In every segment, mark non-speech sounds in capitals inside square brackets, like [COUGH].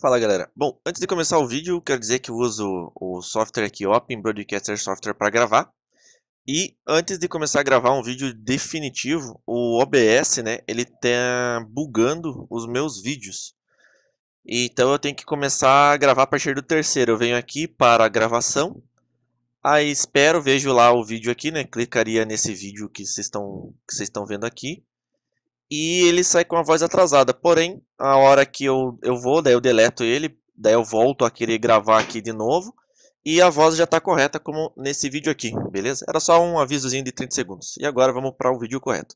Fala galera. Bom, antes de começar o vídeo, quero dizer que eu uso o software aqui, Open Broadcaster Software, para gravar. E antes de começar a gravar um vídeo definitivo, o OBS, né, ele tá bugando os meus vídeos. Então eu tenho que começar a gravar a partir do terceiro. Eu venho aqui para a gravação, aí espero, vejo lá o vídeo aqui, né, clicaria nesse vídeo que vocês estão que vocês estão vendo aqui e ele sai com a voz atrasada. Porém, a hora que eu, eu vou, daí eu deleto ele, daí eu volto a querer gravar aqui de novo. E a voz já está correta como nesse vídeo aqui, beleza? Era só um avisozinho de 30 segundos. E agora vamos para o vídeo correto.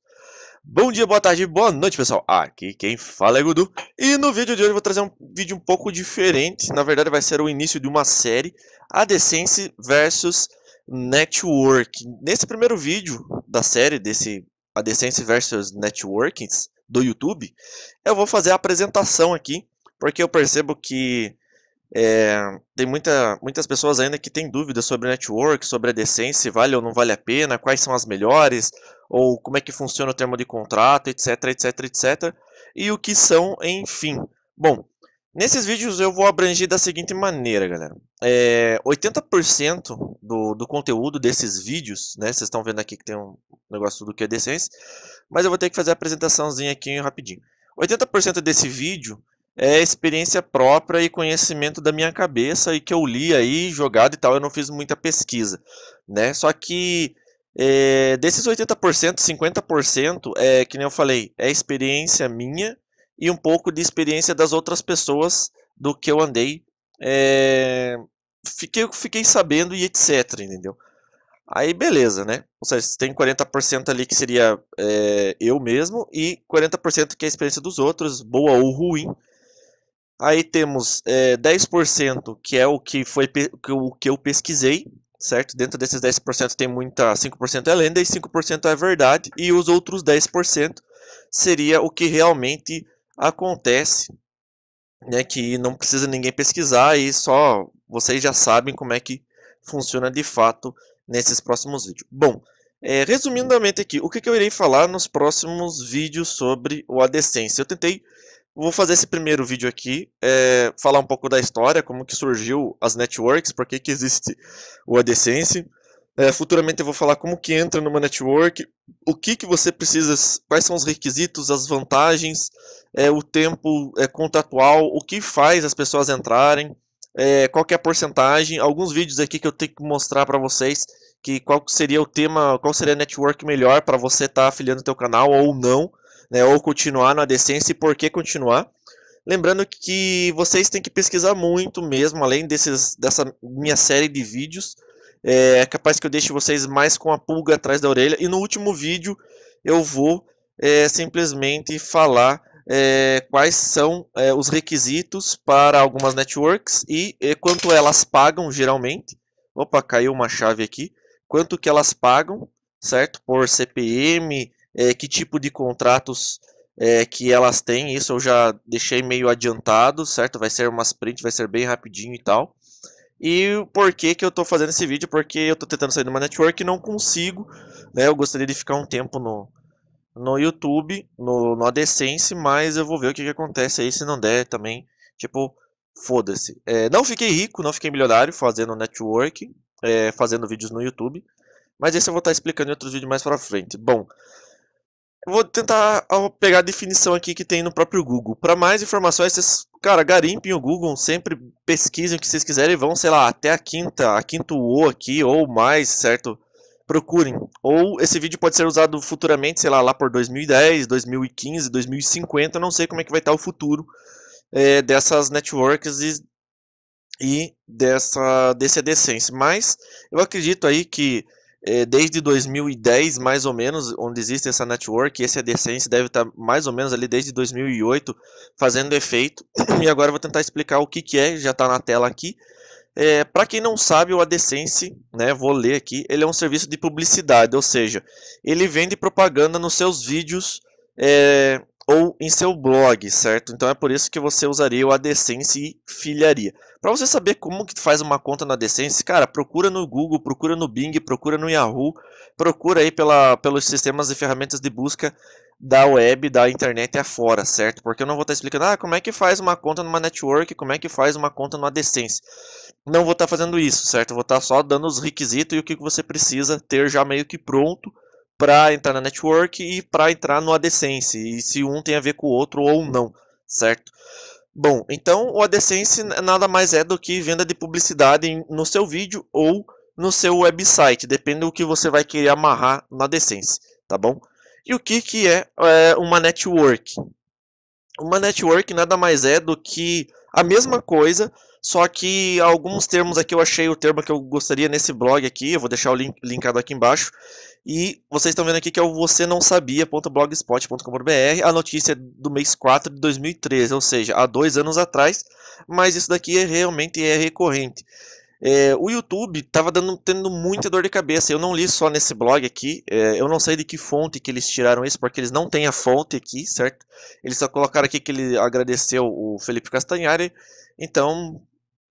Bom dia, boa tarde, boa noite, pessoal. Aqui quem fala é Gudu. E no vídeo de hoje eu vou trazer um vídeo um pouco diferente. Na verdade vai ser o início de uma série. A Decense versus Network. Nesse primeiro vídeo da série, desse a Decência versus Networkings do YouTube, eu vou fazer a apresentação aqui, porque eu percebo que é, tem muita, muitas pessoas ainda que têm dúvidas sobre network, sobre a decência, vale ou não vale a pena, quais são as melhores, ou como é que funciona o termo de contrato, etc, etc, etc, e o que são, enfim. Bom, Nesses vídeos eu vou abranger da seguinte maneira, galera. É, 80% do, do conteúdo desses vídeos, né? Vocês estão vendo aqui que tem um negócio do que é decência, mas eu vou ter que fazer a apresentaçãozinha aqui rapidinho. 80% desse vídeo é experiência própria e conhecimento da minha cabeça e que eu li aí, jogado e tal, eu não fiz muita pesquisa, né? Só que é, desses 80%, 50% é, que nem eu falei, é experiência minha e um pouco de experiência das outras pessoas do que eu andei. É... Fiquei, fiquei sabendo e etc, entendeu? Aí beleza, né? Ou seja, tem 40% ali que seria é, eu mesmo e 40% que é a experiência dos outros, boa ou ruim. Aí temos é, eh, 10% que é o que foi o que eu pesquisei, certo? Dentro desses 10% tem muita 5% é lenda e 5% é verdade e os outros 10% seria o que realmente acontece né, que não precisa ninguém pesquisar e só vocês já sabem como é que funciona de fato nesses próximos vídeos. Bom, é, resumidamente aqui, o que, que, eu irei falar nos próximos vídeos sobre o AdSense? Eu tentei, vou fazer esse primeiro vídeo aqui, é, falar um pouco da história, como que surgiu as networks, por que, que existe o AdSense, é, futuramente eu vou falar como que entra numa network, o que que você precisa, quais são os requisitos, as vantagens, é, o tempo é, contratual, o que faz as pessoas entrarem, é, qual que é a porcentagem, alguns vídeos aqui que eu tenho que mostrar para vocês que qual seria o tema, qual seria a network melhor para você estar tá afiliando o teu canal ou não, né, ou continuar na decência e por que continuar. Lembrando que vocês têm que pesquisar muito mesmo, além desses, dessa minha série de vídeos, é capaz que eu deixe vocês mais com a pulga atrás da orelha. E no último vídeo eu vou é, simplesmente falar é, quais são é, os requisitos para algumas networks e, e, quanto elas pagam geralmente. Opa, caiu uma chave aqui. Quanto que elas pagam, certo? Por CPM, é, que tipo de contratos é, que elas têm. Isso eu já deixei meio adiantado, certo? Vai ser umas prints, vai ser bem rapidinho e tal. E por que, que eu estou fazendo esse vídeo? Porque eu estou tentando sair de uma network e não consigo. Né? Eu gostaria de ficar um tempo no, no YouTube, no, no AdSense, mas eu vou ver o que, que acontece aí. Se não der também, tipo, foda-se. É, não fiquei rico, não fiquei milionário fazendo network, é, fazendo vídeos no YouTube. Mas esse eu vou estar tá explicando em outros vídeos mais pra frente. Bom, vou tentar pegar a definição aqui que tem no próprio Google. Para mais informações, vocês Cara, garimpem o Google, sempre pesquisem o que vocês quiserem e vão, sei lá, até a quinta, a quinta O aqui, ou mais, certo? Procurem. Ou esse vídeo pode ser usado futuramente, sei lá, lá por 2010, 2015, 2050, não sei como é que vai estar o futuro é, dessas networks e, e dessa, desse AdSense. Mas eu acredito aí que é, desde 2010, mais ou menos, onde existe essa network, esse AdSense deve estar tá mais ou menos ali desde 2008 fazendo efeito. [CLEARS THROAT] E agora eu vou tentar explicar o que, que é, já está na tela aqui. É, Para quem não sabe, o AdSense, né, vou ler aqui, ele é um serviço de publicidade, ou seja, ele vende propaganda nos seus vídeos é, ou em seu blog, certo? Então é por isso que você usaria o AdSense e filharia. Para você saber como que faz uma conta no AdSense, cara, procura no Google, procura no Bing, procura no Yahoo, procura aí pela, pelos sistemas e ferramentas de busca da web, da internet afora, certo? Porque eu não vou estar tá explicando, ah, como é que faz uma conta numa network, como é que faz uma conta no AdSense. Não vou estar tá fazendo isso, certo? vou estar tá só dando os requisitos e o que você precisa ter já meio que pronto para entrar na network e para entrar no AdSense, e se um tem a ver com o outro ou não, certo? Bom, então o AdSense nada mais é do que venda de publicidade no seu vídeo ou no seu website, depende do que você vai querer amarrar na AdSense, tá bom? E o que, que é, é uma network? Uma network nada mais é do que a mesma coisa, só que alguns termos aqui eu achei o termo que eu gostaria nesse blog aqui, eu vou deixar o link linkado aqui embaixo. E vocês estão vendo aqui que é o você não sabia.blogspot.com.br, a notícia do mês 4 de 2013, ou seja, há dois anos atrás, mas isso daqui é, realmente é recorrente. É, o YouTube estava tendo muita dor de cabeça. Eu não li só nesse blog aqui. É, eu não sei de que fonte que eles tiraram isso, porque eles não têm a fonte aqui, certo? Eles só colocaram aqui que ele agradeceu o Felipe Castanhari. Então,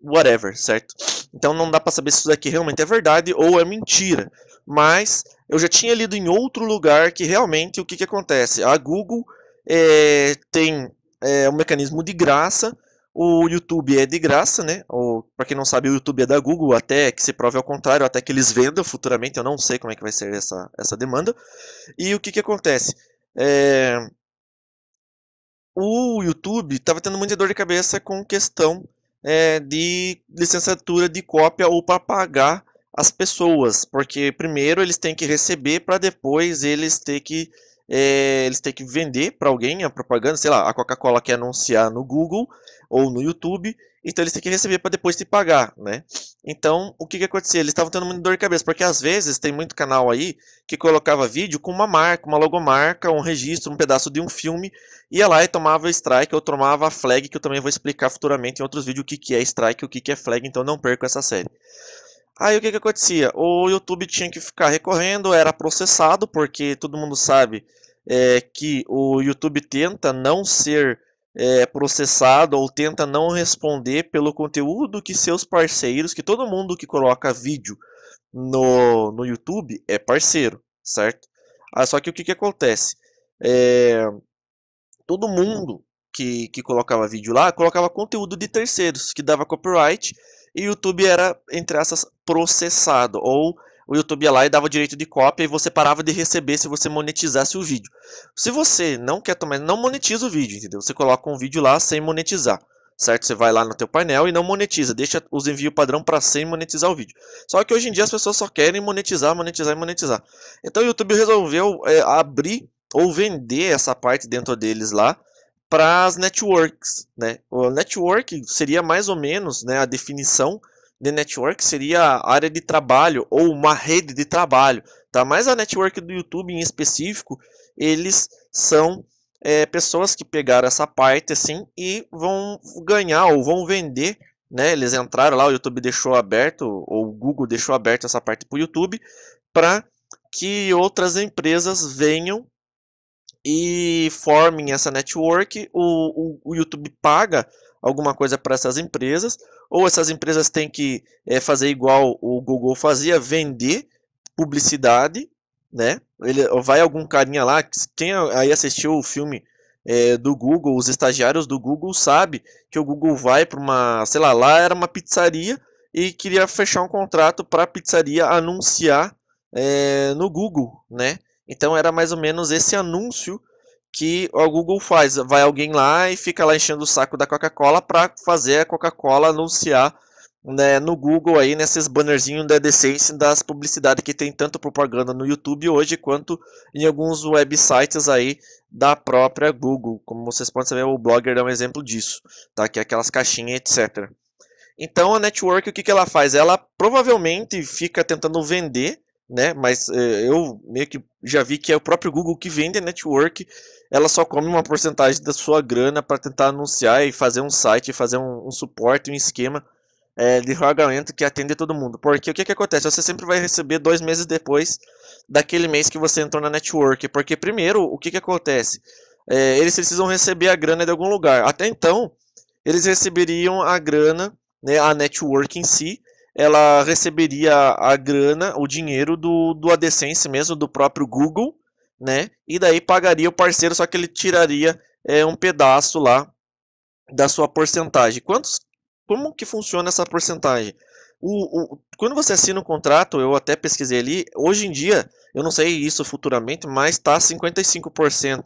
whatever, certo? Então não dá para saber se isso daqui realmente é verdade ou é mentira. Mas eu já tinha lido em outro lugar que realmente o que, que acontece? A Google é, tem é, um mecanismo de graça, o YouTube é de graça, né? Para quem não sabe, o YouTube é da Google, até que se prove ao contrário, até que eles vendam futuramente, eu não sei como é que vai ser essa, essa demanda. E o que, que acontece? É, o YouTube estava tendo muita dor de cabeça com questão é, de licenciatura de cópia ou para pagar as pessoas, porque primeiro eles têm que receber para depois eles ter que é, eles têm que vender para alguém a propaganda, sei lá, a Coca-Cola quer anunciar no Google ou no YouTube então eles têm que receber para depois te pagar, né? Então, o que que acontecia? Eles estavam tendo muito dor de cabeça, porque às vezes tem muito canal aí que colocava vídeo com uma marca, uma logomarca, um registro, um pedaço de um filme, ia lá e tomava strike ou tomava flag, que eu também vou explicar futuramente em outros vídeos o que que é strike, o que que é flag, então não perco essa série. Aí o que que acontecia? O YouTube tinha que ficar recorrendo, era processado, porque todo mundo sabe é, que o YouTube tenta não ser é, processado ou tenta não responder pelo conteúdo que seus parceiros, que todo mundo que coloca vídeo no, no YouTube é parceiro, certo? Ah, só que o que, que acontece? É, todo mundo que, que colocava vídeo lá colocava conteúdo de terceiros, que dava copyright e o YouTube era, entre essas, processado ou o YouTube ia lá e dava direito de cópia e você parava de receber se você monetizasse o vídeo. Se você não quer tomar, não monetiza o vídeo, entendeu? Você coloca um vídeo lá sem monetizar, certo? Você vai lá no teu painel e não monetiza, deixa os envio padrão para sem monetizar o vídeo. Só que hoje em dia as pessoas só querem monetizar, monetizar e monetizar. Então o YouTube resolveu é, abrir ou vender essa parte dentro deles lá, para as networks, né? O network seria mais ou menos, né, a definição de network seria a área de trabalho ou uma rede de trabalho, tá? Mas a network do YouTube em específico, eles são é, pessoas que pegaram essa parte assim e vão ganhar ou vão vender, né? Eles entraram lá, o YouTube deixou aberto, ou o Google deixou aberto essa parte para o YouTube, para que outras empresas venham e formem essa network. O, o, o YouTube paga alguma coisa para essas empresas ou essas empresas têm que é, fazer igual o Google fazia, vender publicidade, né? Ele vai algum carinha lá, quem aí assistiu o filme é, do Google, os estagiários do Google sabe que o Google vai para uma, sei lá, lá era uma pizzaria e queria fechar um contrato para a pizzaria anunciar é, no Google, né? Então era mais ou menos esse anúncio que o Google faz. Vai alguém lá e fica lá enchendo o saco da Coca-Cola para fazer a Coca-Cola anunciar né, no Google aí nesses bannerzinhos da decência das publicidades que tem tanto propaganda no YouTube hoje quanto em alguns websites aí da própria Google. Como vocês podem saber, o Blogger é um exemplo disso, tá? Que é aquelas caixinhas, etc. Então a network o que, que ela faz? Ela provavelmente fica tentando vender né? Mas eh, eu meio que já vi que é o próprio Google que vende a network ela só come uma porcentagem da sua grana para tentar anunciar e fazer um site, fazer um, um suporte, um esquema é, de pagamento que atende todo mundo. Porque o que, que acontece? Você sempre vai receber dois meses depois daquele mês que você entrou na network. Porque primeiro, o que, que acontece? É, eles precisam receber a grana de algum lugar. Até então, eles receberiam a grana, né, a network em si, ela receberia a grana, o dinheiro do, do AdSense mesmo, do próprio Google, né? E daí pagaria o parceiro, só que ele tiraria é, um pedaço lá da sua porcentagem. Quantos, como que funciona essa porcentagem? O, o, quando você assina um contrato, eu até pesquisei ali, hoje em dia, eu não sei isso futuramente, mas está 55%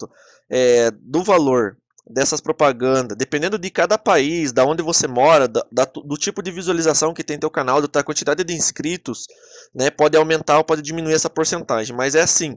é, do valor dessas propagandas, dependendo de cada país, da onde você mora, da, da, do tipo de visualização que tem teu canal, da quantidade de inscritos, né, pode aumentar ou pode diminuir essa porcentagem, mas é assim,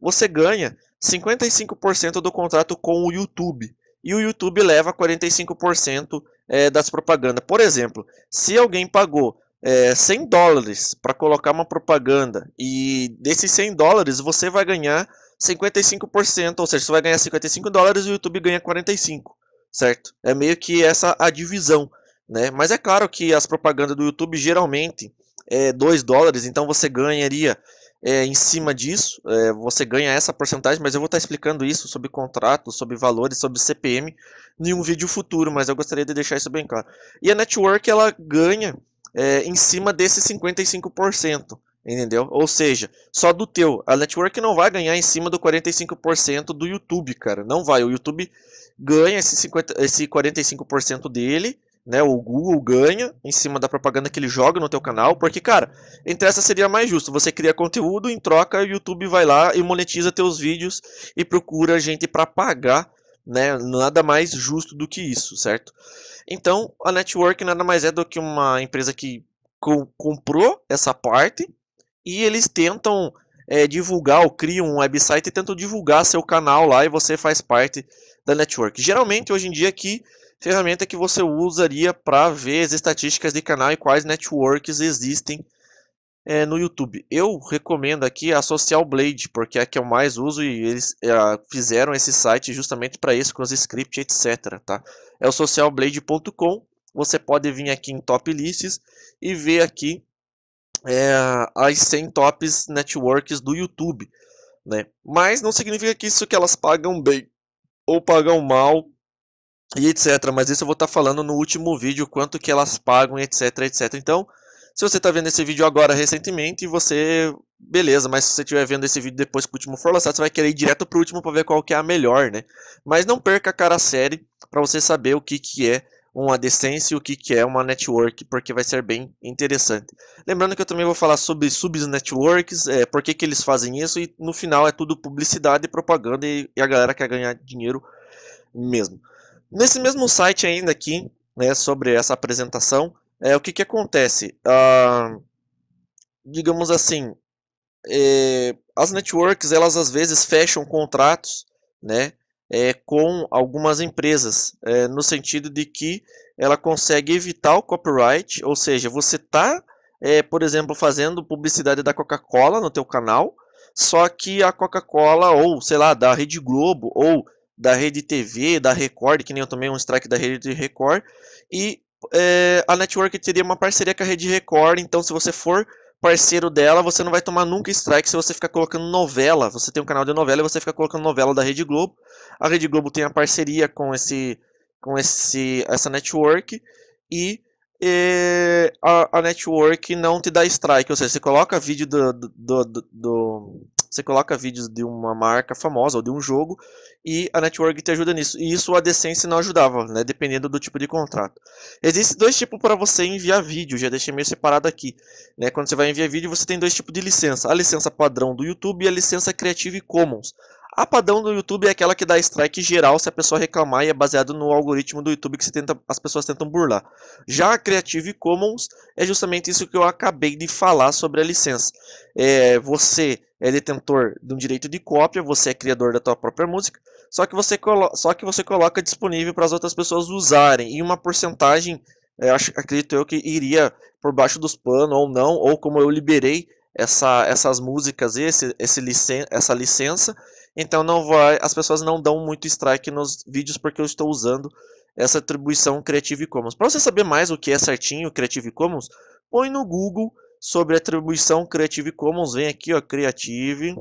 você ganha 55% do contrato com o YouTube. E o YouTube leva 45% é, eh, das propagandas. Por exemplo, se alguém pagou é, eh, 100 dólares para colocar uma propaganda e desses 100 dólares você vai ganhar 55%, ou seja, você vai ganhar 55 dólares e o YouTube ganha 45, certo? É meio que essa a divisão, né? Mas é claro que as propagandas do YouTube geralmente é 2 dólares, então você ganharia é, em cima disso, é, você ganha essa porcentagem, mas eu vou estar tá explicando isso sobre contratos, sobre valores, sobre CPM em um vídeo futuro, mas eu gostaria de deixar isso bem claro. E a network ela ganha é, em cima desse 55%, entendeu? Ou seja, só do teu. A network não vai ganhar em cima do 45% do YouTube, cara. Não vai. O YouTube ganha esse, 50, esse 45% dele né? O Google ganha em cima da propaganda que ele joga no teu canal, porque cara, entre essa seria mais justo. Você cria conteúdo, em troca o YouTube vai lá e monetiza teus vídeos e procura gente para pagar, né? Nada mais justo do que isso, certo? Então, a network nada mais é do que uma empresa que co comprou essa parte e eles tentam é, divulgar ou criam um website e tentam divulgar seu canal lá e você faz parte da network. Geralmente, hoje em dia, aqui ferramenta que você usaria para ver as estatísticas de canal e quais networks existem é, no YouTube. Eu recomendo aqui a Social Blade, porque é a que eu mais uso e eles é, fizeram esse site justamente para isso, com os scripts, etc. Tá? É o socialblade.com. Você pode vir aqui em Top Lists e ver aqui é, as 100 tops networks do YouTube. Né? Mas não significa que isso que elas pagam bem ou pagam mal e etc. Mas isso eu vou estar tá falando no último vídeo, quanto que elas pagam, etc, etc. Então, se você está vendo esse vídeo agora recentemente, você... Beleza, mas se você estiver vendo esse vídeo depois que o último for lançado, você vai querer ir direto para o último para ver qual que é a melhor, né? Mas não perca a cara série para você saber o que, que é uma decência e o que, que é uma network, porque vai ser bem interessante. Lembrando que eu também vou falar sobre subnetworks, é, por que, que eles fazem isso, e no final é tudo publicidade e propaganda, e, e a galera quer ganhar dinheiro mesmo. Nesse mesmo site ainda aqui, né, sobre essa apresentação, é, o que, que acontece? Ah, digamos assim, é, as networks, elas às vezes fecham contratos né, é, com algumas empresas, é, no sentido de que ela consegue evitar o copyright, ou seja, você está, é, por exemplo, fazendo publicidade da Coca-Cola no teu canal, só que a Coca-Cola ou, sei lá, da Rede Globo ou da Rede TV, da Record, que nem eu tomei um strike da Rede Record, e é, a Network teria uma parceria com a Rede Record, então se você for parceiro dela, você não vai tomar nunca strike se você ficar colocando novela. Você tem um canal de novela e você fica colocando novela da Rede Globo. A Rede Globo tem a parceria com esse com esse essa network e é, a, a network não te dá strike, ou seja, você coloca vídeo do, do, do, do você coloca vídeos de uma marca famosa ou de um jogo e a network te ajuda nisso. E isso a decência não ajudava, né? Dependendo do tipo de contrato. Existem dois tipos para você enviar vídeo, já deixei meio separado aqui. Né? Quando você vai enviar vídeo, você tem dois tipos de licença: a licença padrão do YouTube e a licença Creative Commons. A padrão do YouTube é aquela que dá strike geral se a pessoa reclamar e é baseado no algoritmo do YouTube que tenta, as pessoas tentam burlar. Já a Creative Commons é justamente isso que eu acabei de falar sobre a licença. É, você é detentor de um direito de cópia, você é criador da sua própria música, só que você, só que você coloca disponível para as outras pessoas usarem e uma porcentagem, é, acho, acredito eu, que iria por baixo dos panos ou não, ou como eu liberei, essa, essas músicas e esse, esse licen essa licença, então não vai, as pessoas não dão muito strike nos vídeos porque eu estou usando essa atribuição Creative Commons. Para você saber mais o que é certinho Creative Commons, põe no Google sobre atribuição Creative Commons, vem aqui, ó, Creative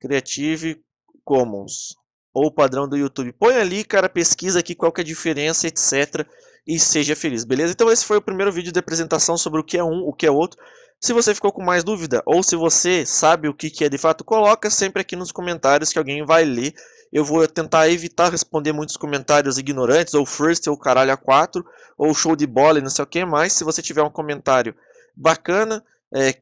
Creative Commons ou padrão do YouTube. Põe ali, cara, pesquisa aqui qual que é a diferença, etc e seja feliz, beleza? Então esse foi o primeiro vídeo de apresentação sobre o que é um, o que é outro. Se você ficou com mais dúvida, ou se você sabe o que é de fato, coloca sempre aqui nos comentários que alguém vai ler. Eu vou tentar evitar responder muitos comentários ignorantes, ou first, ou caralho a 4, ou show de bola e não sei o que mais. Se você tiver um comentário bacana, é, é,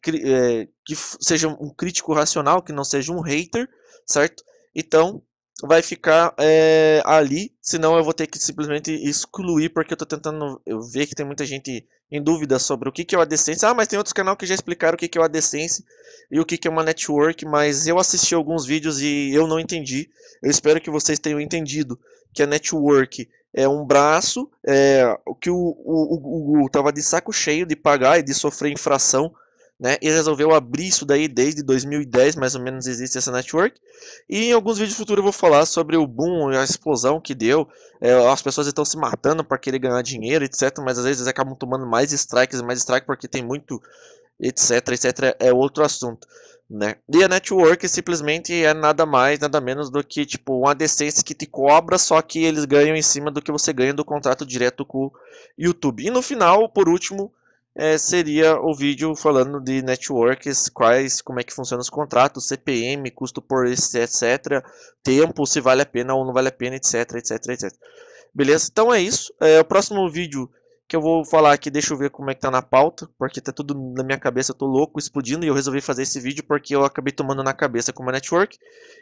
que seja um crítico racional, que não seja um hater, certo? Então, vai ficar é, ali, senão eu vou ter que simplesmente excluir, porque eu estou tentando eu ver que tem muita gente em dúvida sobre o que, que é o AdSense. Ah, mas tem outros canal que já explicaram o que, que é o AdSense e o que, que é uma network, mas eu assisti alguns vídeos e eu não entendi. Eu espero que vocês tenham entendido que a network é um braço, é, que o, o, o Google estava de saco cheio de pagar e de sofrer infração né? E resolveu abrir isso daí desde 2010, mais ou menos existe essa network. E em alguns vídeos futuros eu vou falar sobre o boom, a explosão que deu. É, as pessoas estão se matando para querer ganhar dinheiro, etc. Mas às vezes acabam tomando mais strikes, mais strike porque tem muito, etc, etc. É outro assunto. Né? E a network simplesmente é nada mais, nada menos do que tipo uma decência que te cobra, só que eles ganham em cima do que você ganha do contrato direto com o YouTube. E no final, por último, é, seria o vídeo falando de networks, quais, como é que funciona os contratos, CPM, custo por etc, tempo, se vale a pena ou não vale a pena, etc, etc, etc. Beleza? Então é isso. É, o próximo vídeo que eu vou falar aqui, deixa eu ver como é que tá na pauta, porque tá tudo na minha cabeça, eu tô louco, explodindo, e eu resolvi fazer esse vídeo porque eu acabei tomando na cabeça com uma network,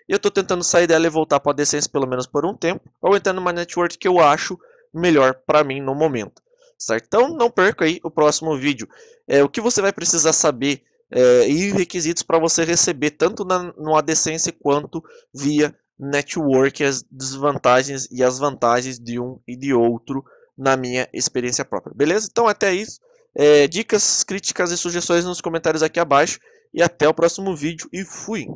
e eu tô tentando sair dela e voltar para decência pelo menos por um tempo, ou entrar numa network que eu acho melhor para mim no momento certo? Então não perca aí o próximo vídeo. É, o que você vai precisar saber é, e requisitos para você receber tanto na, no AdSense quanto via network as desvantagens e as vantagens de um e de outro na minha experiência própria. Beleza? Então até isso. É, dicas, críticas e sugestões nos comentários aqui abaixo. E até o próximo vídeo e fui!